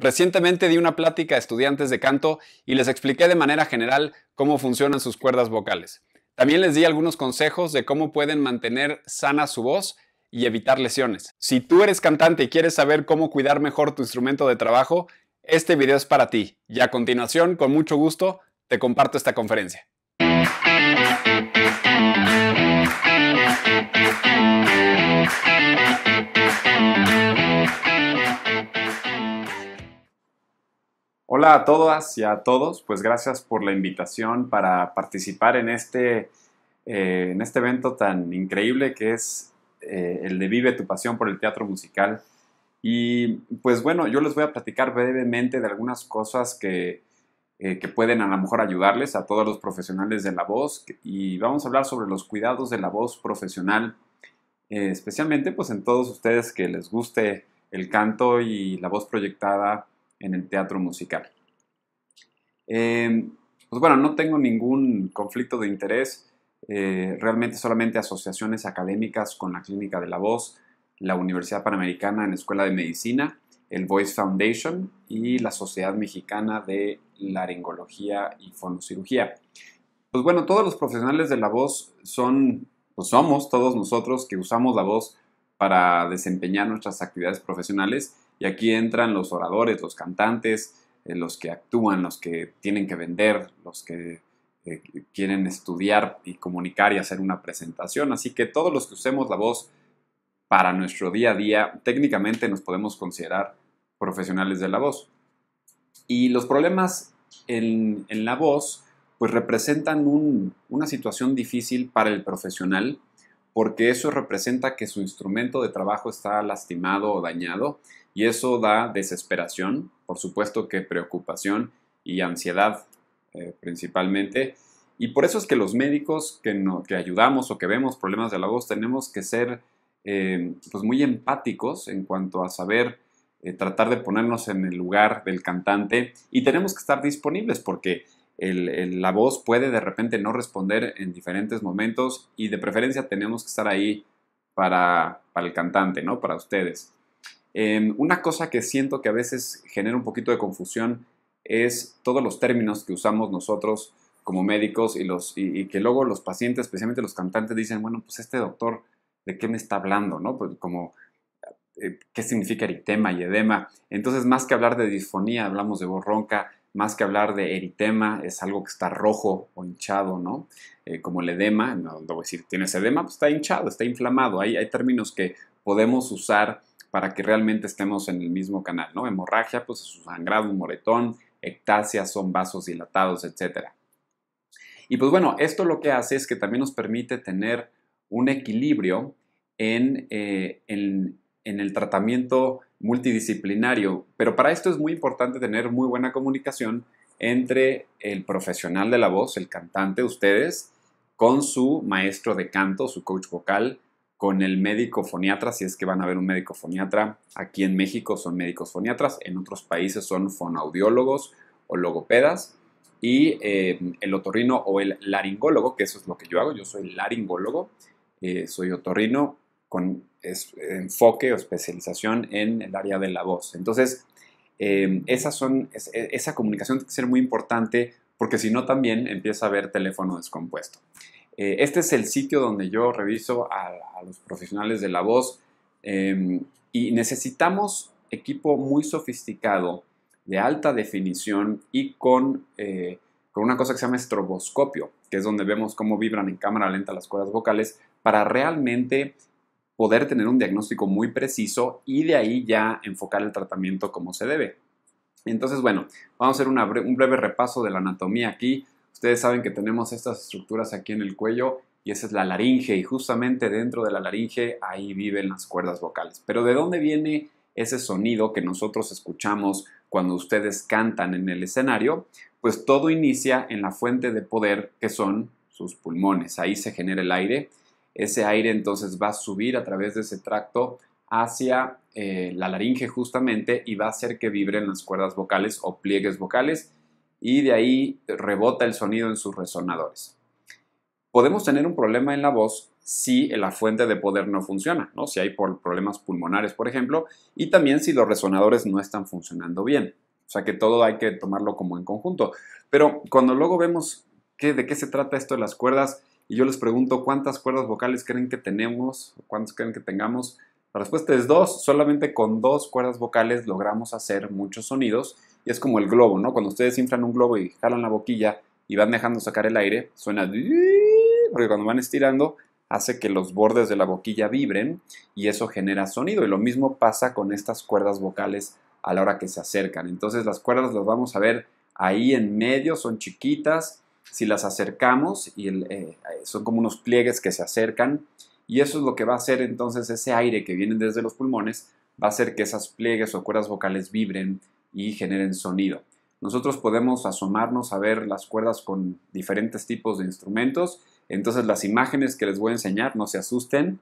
Recientemente di una plática a estudiantes de canto y les expliqué de manera general cómo funcionan sus cuerdas vocales. También les di algunos consejos de cómo pueden mantener sana su voz y evitar lesiones. Si tú eres cantante y quieres saber cómo cuidar mejor tu instrumento de trabajo, este video es para ti. Y a continuación, con mucho gusto, te comparto esta conferencia. Hola a todas y a todos, pues gracias por la invitación para participar en este, eh, en este evento tan increíble que es eh, el de Vive tu pasión por el teatro musical. Y pues bueno, yo les voy a platicar brevemente de algunas cosas que, eh, que pueden a lo mejor ayudarles a todos los profesionales de la voz y vamos a hablar sobre los cuidados de la voz profesional, especialmente pues en todos ustedes que les guste el canto y la voz proyectada en el teatro musical. Em, pues bueno, no tengo ningún conflicto de interés, eh, realmente solamente asociaciones académicas con la Clínica de la Voz, la Universidad Panamericana en la Escuela de Medicina, el Voice Foundation y la Sociedad Mexicana de Laringología y Fonocirugía. Pues bueno, todos los profesionales de la voz son, pues somos todos nosotros que usamos la voz para desempeñar nuestras actividades profesionales y aquí entran los oradores, los cantantes, eh, los que actúan, los que tienen que vender, los que eh, quieren estudiar y comunicar y hacer una presentación. Así que todos los que usemos la voz para nuestro día a día, técnicamente nos podemos considerar profesionales de la voz. Y los problemas en, la voz, pues representan una situación difícil para el profesional porque eso representa que su instrumento de trabajo está lastimado o dañado y eso da desesperación, por supuesto que preocupación y ansiedad eh, principalmente. Y por eso es que los médicos que, ayudamos o que vemos problemas de la voz tenemos que ser eh, pues muy empáticos en cuanto a saber eh, tratar de ponernos en el lugar del cantante y tenemos que estar disponibles porque la voz puede de repente no responder en diferentes momentos y de preferencia tenemos que estar ahí para, el cantante, ¿no? Para ustedes. Em, una cosa que siento que a veces genera un poquito de confusión es todos los términos que usamos nosotros como médicos y, los, y, que luego los pacientes, especialmente los cantantes, dicen, bueno, pues este doctor, ¿de qué me está hablando? ¿No? Pues como, eh, ¿qué significa eritema y edema? Entonces, más que hablar de disfonía, hablamos de borronca, más que hablar de eritema, es algo que está rojo o hinchado, ¿no? Eh, como el edema, no, a decir, tienes edema, pues está hinchado, está inflamado. Hay, hay términos que podemos usar para que realmente estemos en el mismo canal, ¿no? Hemorragia, pues es un sangrado, un moretón, ectasia son vasos dilatados, etc. Y pues bueno, esto lo que hace es que también nos permite tener un equilibrio en, eh, en en el tratamiento multidisciplinario, pero para esto es muy importante tener muy buena comunicación entre el profesional de la voz, el cantante, ustedes, con su maestro de canto, su coach vocal, con el médico foniatra, si es que van a ver un médico foniatra. Aquí en México son médicos foniatras, en otros países son fonoaudiólogos o logopedas. Y eh, el otorrino o el laringólogo, que eso es lo que yo hago, yo soy laringólogo, eh, soy otorrino con enfoque o especialización en el área de la voz. Entonces, em, esas son, e, esa comunicación tiene que ser muy importante porque si no también empieza a haber teléfono descompuesto. Eh, este es el sitio donde yo reviso a, los profesionales de la voz em, y necesitamos equipo muy sofisticado, de alta definición y con, eh, con una cosa que se llama estroboscopio, que es donde vemos cómo vibran en cámara lenta las cuerdas vocales para realmente poder tener un diagnóstico muy preciso y de ahí ya enfocar el tratamiento como se debe. Entonces, bueno, vamos a hacer un breve repaso de la anatomía aquí. Ustedes saben que tenemos estas estructuras aquí en el cuello y esa es la laringe y justamente dentro de la laringe ahí viven las cuerdas vocales. Pero ¿de dónde viene ese sonido que nosotros escuchamos cuando ustedes cantan en el escenario? Pues todo inicia en la fuente de poder que son sus pulmones. Ahí se genera el aire ese aire entonces va a subir a través de ese tracto hacia eh, la laringe justamente y va a hacer que vibren las cuerdas vocales o pliegues vocales y de ahí rebota el sonido en sus resonadores. Podemos tener un problema en la voz si la fuente de poder no funciona, ¿no? si hay problemas pulmonares, por ejemplo, y también si los resonadores no están funcionando bien. O sea que todo hay que tomarlo como en conjunto. Pero cuando luego vemos de qué se trata esto de las cuerdas, y yo les pregunto cuántas cuerdas vocales creen que tenemos, cuántas creen que tengamos. La respuesta es dos, solamente con dos cuerdas vocales logramos hacer muchos sonidos y es como el globo, ¿no? Cuando ustedes inflan un globo y jalan la boquilla y van dejando sacar el aire, suena porque cuando van estirando hace que los bordes de la boquilla vibren y eso genera sonido y lo mismo pasa con estas cuerdas vocales a la hora que se acercan. Entonces las cuerdas las vamos a ver ahí en medio, son chiquitas si las acercamos, y eh, son como unos pliegues que se acercan, y eso es lo que va a hacer entonces ese aire que viene desde los pulmones, va a hacer que esas pliegues o cuerdas vocales vibren y generen sonido. Nosotros podemos asomarnos a ver las cuerdas con diferentes tipos de instrumentos, entonces las imágenes que les voy a enseñar, no se asusten,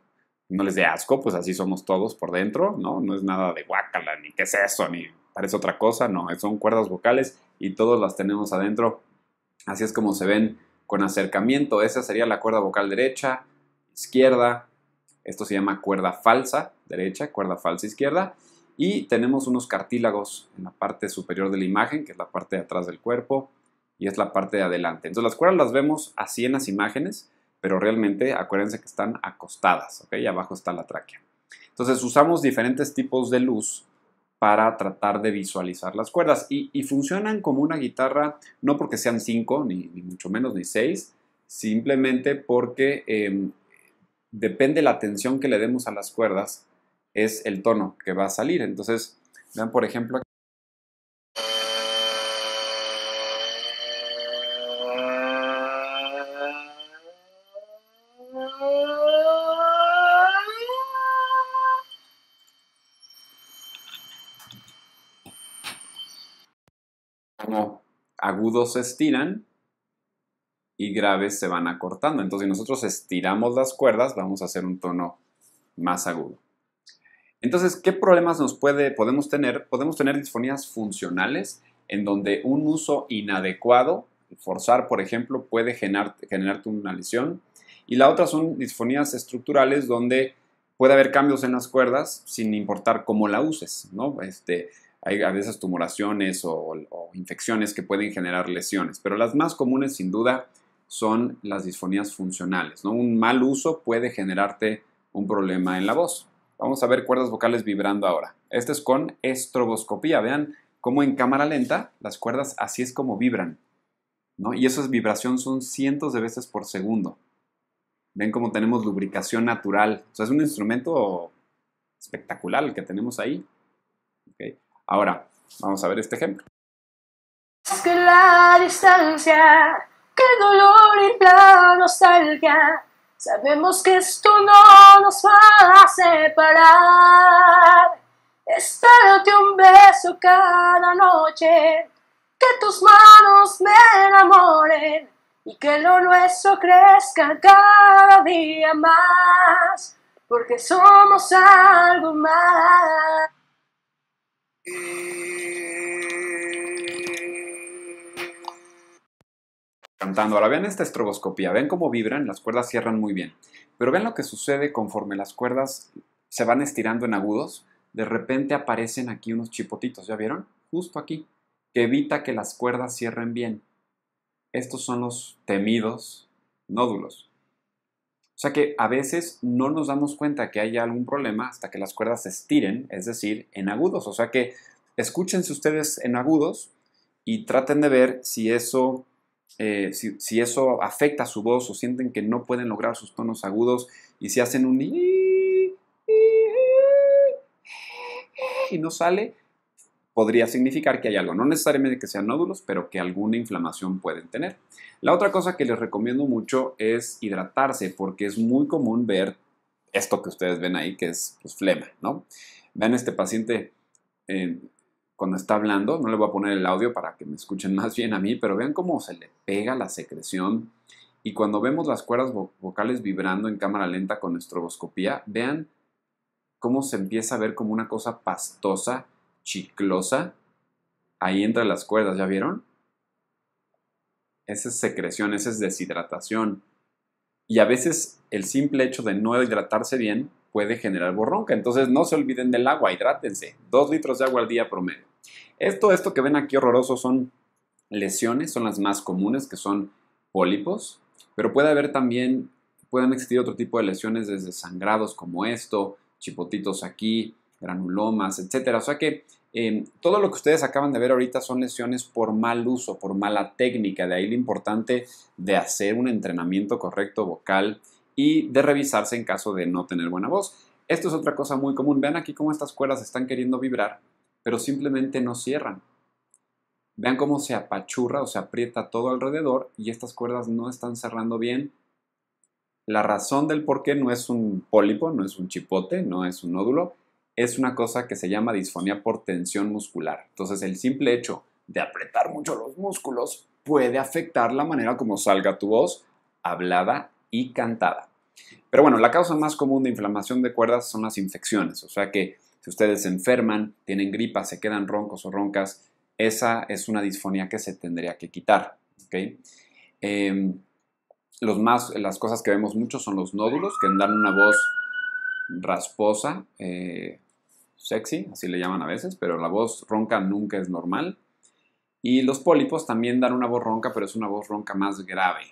no les dé asco, pues así somos todos por dentro, ¿no? No es nada de guacala ni qué es eso, ni parece otra cosa, no, son cuerdas vocales y todos las tenemos adentro Así es como se ven con acercamiento. Esa sería la cuerda vocal derecha, izquierda. Esto se llama cuerda falsa derecha, cuerda falsa izquierda. Y tenemos unos cartílagos en la parte superior de la imagen, que es la parte de atrás del cuerpo, y es la parte de adelante. Entonces las cuerdas las vemos así en las imágenes, pero realmente acuérdense que están acostadas, ¿ok? Y abajo está la tráquea. Entonces usamos diferentes tipos de luz para tratar de visualizar las cuerdas. Y, funcionan como una guitarra, no porque sean cinco, ni, mucho menos, ni seis, simplemente porque em, depende la tensión que le demos a las cuerdas, es el tono que va a salir. Entonces, vean, por ejemplo, como agudos se estiran y graves se van acortando. Entonces, si nosotros estiramos las cuerdas, vamos a hacer un tono más agudo. Entonces, ¿qué problemas nos puede, podemos tener? Podemos tener disfonías funcionales en donde un uso inadecuado, forzar por ejemplo, puede generar, generarte una lesión. Y la otra son disfonías estructurales donde puede haber cambios en las cuerdas sin importar cómo la uses. ¿no? Este, hay a veces tumoraciones o, infecciones que pueden generar lesiones, pero las más comunes sin duda son las disfonías funcionales. ¿no? Un mal uso puede generarte un problema en la voz. Vamos a ver cuerdas vocales vibrando ahora. Este es con estroboscopía. Vean cómo en cámara lenta las cuerdas así es como vibran. ¿no? Y esas vibraciones son cientos de veces por segundo. Ven cómo tenemos lubricación natural. O sea, es un instrumento espectacular el que tenemos ahí. ¿Okay? Ahora, vamos a ver este ejemplo. que la distancia, que dolor y la nostalgia, sabemos que esto no nos va a separar. Espérate un beso cada noche, que tus manos me enamoren y que lo nuestro crezca cada día más, porque somos algo más. Cantando. Ahora vean esta estroboscopía, ven cómo vibran, las cuerdas cierran muy bien. Pero vean lo que sucede conforme las cuerdas se van estirando en agudos, de repente aparecen aquí unos chipotitos, ¿ya vieron? Justo aquí, que evita que las cuerdas cierren bien. Estos son los temidos nódulos. O sea que a veces no nos damos cuenta que haya algún problema hasta que las cuerdas se estiren, es decir, en agudos. O sea que escúchense ustedes en agudos y traten de ver si eso, eh, si, eso afecta su voz o sienten que no pueden lograr sus tonos agudos y si hacen un y no sale, podría significar que hay algo, no necesariamente que sean nódulos, pero que alguna inflamación pueden tener. La otra cosa que les recomiendo mucho es hidratarse, porque es muy común ver esto que ustedes ven ahí, que es pues, flema, ¿no? Vean este paciente eh, cuando está hablando, no le voy a poner el audio para que me escuchen más bien a mí, pero vean cómo se le pega la secreción. Y cuando vemos las cuerdas vocales vibrando en cámara lenta con estroboscopía, vean cómo se empieza a ver como una cosa pastosa chiclosa, ahí entre las cuerdas, ¿ya vieron? Esa es secreción, esa es deshidratación. Y a veces el simple hecho de no hidratarse bien puede generar borronca. Entonces no se olviden del agua, hidrátense. Dos litros de agua al día promedio. Esto, esto que ven aquí horroroso son lesiones, son las más comunes, que son pólipos, pero puede haber también, pueden existir otro tipo de lesiones desde sangrados como esto, chipotitos aquí, granulomas, etcétera. O sea que Em, todo lo que ustedes acaban de ver ahorita son lesiones por mal uso, por mala técnica, de ahí lo importante de hacer un entrenamiento correcto vocal y de revisarse en caso de no tener buena voz. Esto es otra cosa muy común. Vean aquí cómo estas cuerdas están queriendo vibrar, pero simplemente no cierran. Vean cómo se apachurra o se aprieta todo alrededor y estas cuerdas no están cerrando bien. La razón del por qué no es un pólipo, no es un chipote, no es un nódulo, es una cosa que se llama disfonía por tensión muscular. Entonces el simple hecho de apretar mucho los músculos puede afectar la manera como salga tu voz hablada y cantada. Pero bueno, la causa más común de inflamación de cuerdas son las infecciones, o sea que si ustedes se enferman, tienen gripa, se quedan roncos o roncas, esa es una disfonía que se tendría que quitar. Em, los más, las cosas que vemos mucho son los nódulos, que dan una voz rasposa, eh, sexy, así le llaman a veces, pero la voz ronca nunca es normal. Y los pólipos también dan una voz ronca, pero es una voz ronca más grave.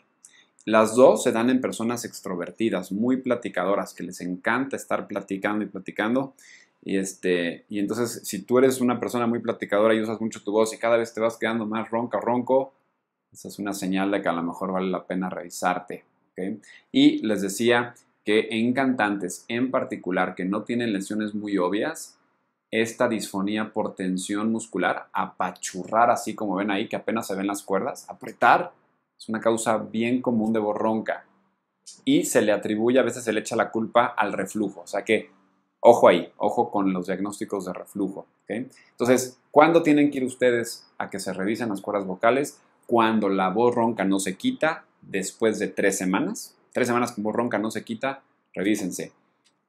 Las dos se dan en personas extrovertidas, muy platicadoras, que les encanta estar platicando y platicando. Y, este, y entonces, si tú eres una persona muy platicadora y usas mucho tu voz y cada vez te vas quedando más ronca, ronco, esa es una señal de que a lo mejor vale la pena revisarte. Y les decía que en cantantes en particular que no tienen lesiones muy obvias, esta disfonía por tensión muscular, apachurrar así como ven ahí, que apenas se ven las cuerdas, apretar, es una causa bien común de borronca. Y se le atribuye, a veces se le echa la culpa al reflujo. O sea que, ojo ahí, ojo con los diagnósticos de reflujo. Entonces, ¿cuándo tienen que ir ustedes a que se revisen las cuerdas vocales? Cuando la voz ronca no se quita después de tres semanas, Tres semanas como ronca no se quita, revísense.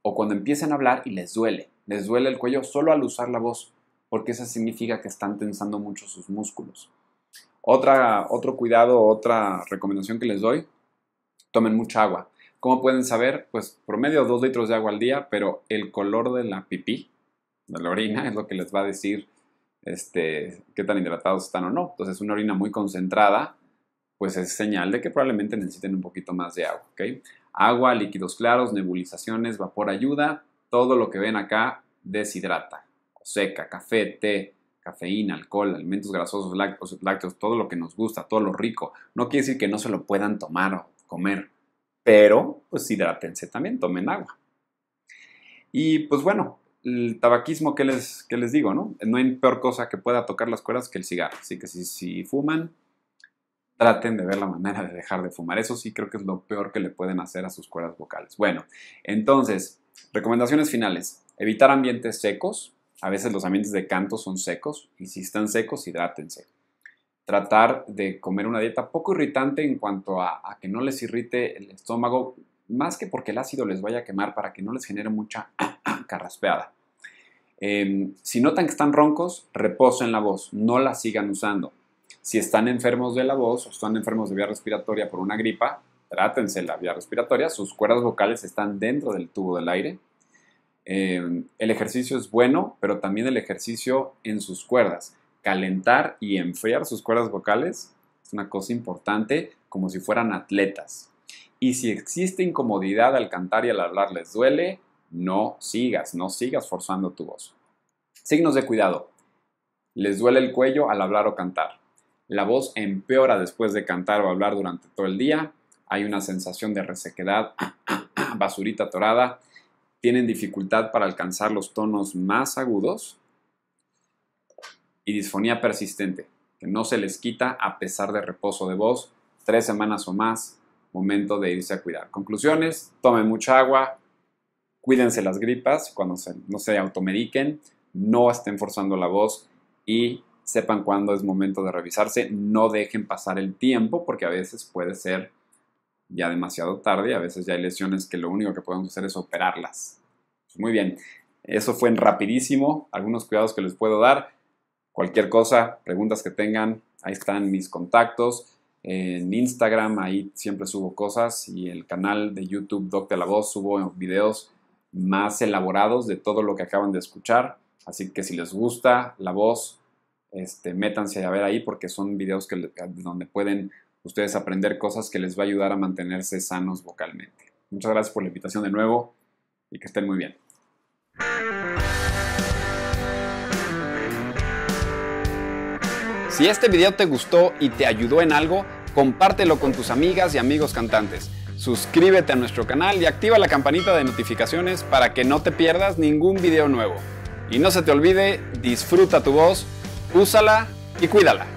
O cuando empiecen a hablar y les duele, les duele el cuello solo al usar la voz, porque eso significa que están tensando mucho sus músculos. Otra, otro cuidado, otra recomendación que les doy, tomen mucha agua. ¿Cómo pueden saber? Pues promedio dos litros de agua al día, pero el color de la pipí, de la orina, es lo que les va a decir este, qué tan hidratados están o no. Entonces, una orina muy concentrada pues es señal de que probablemente necesiten un poquito más de agua. ¿ok? Agua, líquidos claros, nebulizaciones, vapor ayuda, todo lo que ven acá deshidrata, o seca, café, té, cafeína, alcohol, alimentos grasosos, lácteos, todo lo que nos gusta, todo lo rico. No quiere decir que no se lo puedan tomar o comer, pero pues hidrátense también, tomen agua. Y pues bueno, el tabaquismo, que les, les digo? No? no hay peor cosa que pueda tocar las cuerdas que el cigarro. Así que si, si fuman, traten de ver la manera de dejar de fumar. Eso sí creo que es lo peor que le pueden hacer a sus cuerdas vocales. Bueno, entonces, recomendaciones finales. Evitar ambientes secos. A veces los ambientes de canto son secos y si están secos, hidrátense. Tratar de comer una dieta poco irritante en cuanto a, que no les irrite el estómago, más que porque el ácido les vaya a quemar para que no les genere mucha carraspeada. Em, si notan que están roncos, reposen la voz, no la sigan usando si están enfermos de la voz o están enfermos de vía respiratoria por una gripa, trátense la vía respiratoria. Sus cuerdas vocales están dentro del tubo del aire. Em, el ejercicio es bueno, pero también el ejercicio en sus cuerdas. Calentar y enfriar sus cuerdas vocales es una cosa importante, como si fueran atletas. Y si existe incomodidad al cantar y al hablar les duele, no sigas, no sigas forzando tu voz. Signos de cuidado. Les duele el cuello al hablar o cantar. La voz empeora después de cantar o hablar durante todo el día. Hay una sensación de resequedad, basurita torada. Tienen dificultad para alcanzar los tonos más agudos. Y disfonía persistente, que no se les quita a pesar de reposo de voz, tres semanas o más, momento de irse a cuidar. Conclusiones, tomen mucha agua, cuídense las gripas cuando no se automediquen, no estén forzando la voz y sepan cuándo es momento de revisarse, no dejen pasar el tiempo porque a veces puede ser ya demasiado tarde, a veces ya hay lesiones que lo único que podemos hacer es operarlas. Pues muy bien, eso fue en rapidísimo, algunos cuidados que les puedo dar, cualquier cosa, preguntas que tengan, ahí están mis contactos, en Instagram ahí siempre subo cosas y el canal de YouTube Doc la Voz subo videos más elaborados de todo lo que acaban de escuchar, así que si les gusta la voz, este, métanse a ver ahí porque son videos que, donde pueden ustedes aprender cosas que les va a ayudar a mantenerse sanos vocalmente. Muchas gracias por la invitación de nuevo y que estén muy bien. Si este video te gustó y te ayudó en algo, compártelo con tus amigas y amigos cantantes. Suscríbete a nuestro canal y activa la campanita de notificaciones para que no te pierdas ningún video nuevo. Y no se te olvide, disfruta tu voz, úsala y cuídala.